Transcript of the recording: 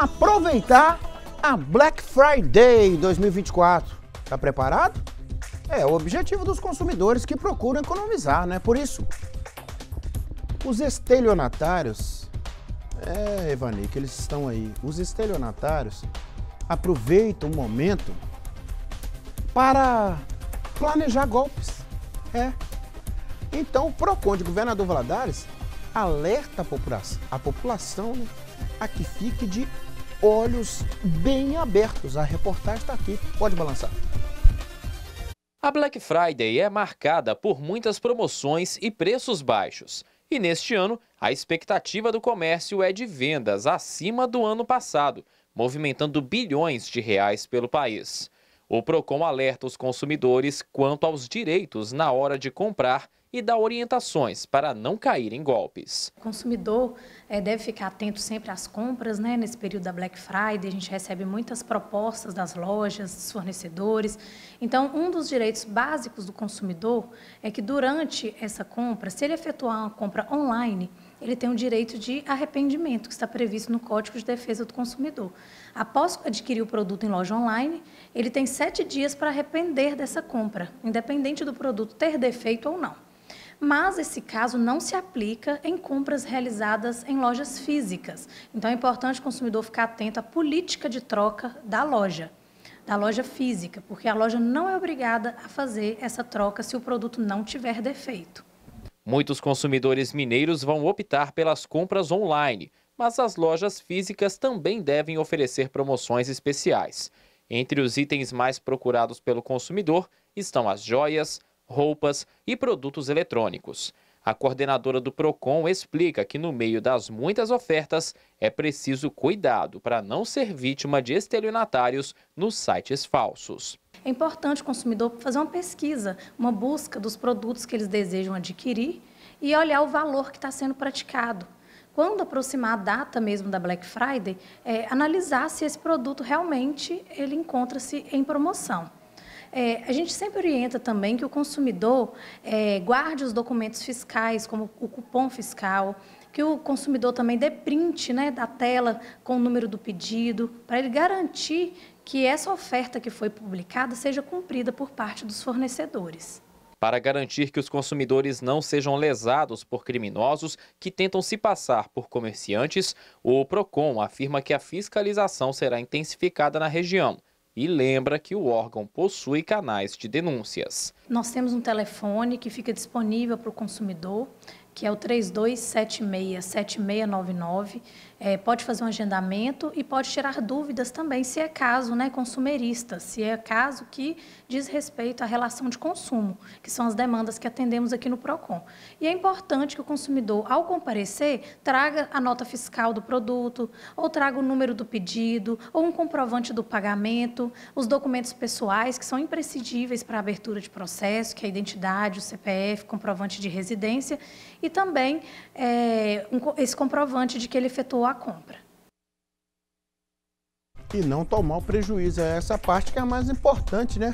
aproveitar a Black Friday 2024. Tá preparado? É o objetivo dos consumidores que procuram economizar, né? Por isso, os estelionatários, é, Evani, que eles estão aí. Os estelionatários aproveitam o momento para planejar golpes. É. Então, o PROCON de Governador Valadares alerta a população, a população né, a que fique de olhos bem abertos. A reportagem está aqui, pode balançar. A Black Friday é marcada por muitas promoções e preços baixos. E neste ano, a expectativa do comércio é de vendas acima do ano passado, movimentando bilhões de reais pelo país. O Procon alerta os consumidores quanto aos direitos na hora de comprar e dá orientações para não cair em golpes. O consumidor é, deve ficar atento sempre às compras, né? Nesse período da Black Friday, a gente recebe muitas propostas das lojas, dos fornecedores. Então, um dos direitos básicos do consumidor é que durante essa compra, se ele efetuar uma compra online, ele tem o direito de arrependimento, que está previsto no Código de Defesa do Consumidor. Após adquirir o produto em loja online, ele tem sete dias para arrepender dessa compra, independente do produto ter defeito ou não mas esse caso não se aplica em compras realizadas em lojas físicas. Então é importante o consumidor ficar atento à política de troca da loja da loja física, porque a loja não é obrigada a fazer essa troca se o produto não tiver defeito. Muitos consumidores mineiros vão optar pelas compras online, mas as lojas físicas também devem oferecer promoções especiais. Entre os itens mais procurados pelo consumidor estão as joias, roupas e produtos eletrônicos. A coordenadora do PROCON explica que, no meio das muitas ofertas, é preciso cuidado para não ser vítima de estelionatários nos sites falsos. É importante o consumidor fazer uma pesquisa, uma busca dos produtos que eles desejam adquirir e olhar o valor que está sendo praticado. Quando aproximar a data mesmo da Black Friday, é, analisar se esse produto realmente ele encontra-se em promoção. É, a gente sempre orienta também que o consumidor é, guarde os documentos fiscais, como o cupom fiscal, que o consumidor também dê print né, da tela com o número do pedido, para ele garantir que essa oferta que foi publicada seja cumprida por parte dos fornecedores. Para garantir que os consumidores não sejam lesados por criminosos que tentam se passar por comerciantes, o Procon afirma que a fiscalização será intensificada na região e lembra que o órgão possui canais de denúncias. Nós temos um telefone que fica disponível para o consumidor, que é o 3276-7699. É, pode fazer um agendamento e pode tirar dúvidas também, se é caso né, consumerista, se é caso que diz respeito à relação de consumo, que são as demandas que atendemos aqui no PROCON. E é importante que o consumidor, ao comparecer, traga a nota fiscal do produto, ou traga o número do pedido, ou um comprovante do pagamento, os documentos pessoais, que são imprescindíveis para a abertura de processo que é a identidade, o CPF, comprovante de residência e também é, um, esse comprovante de que ele efetuou a compra. E não tomar o prejuízo, é essa parte que é a mais importante, né?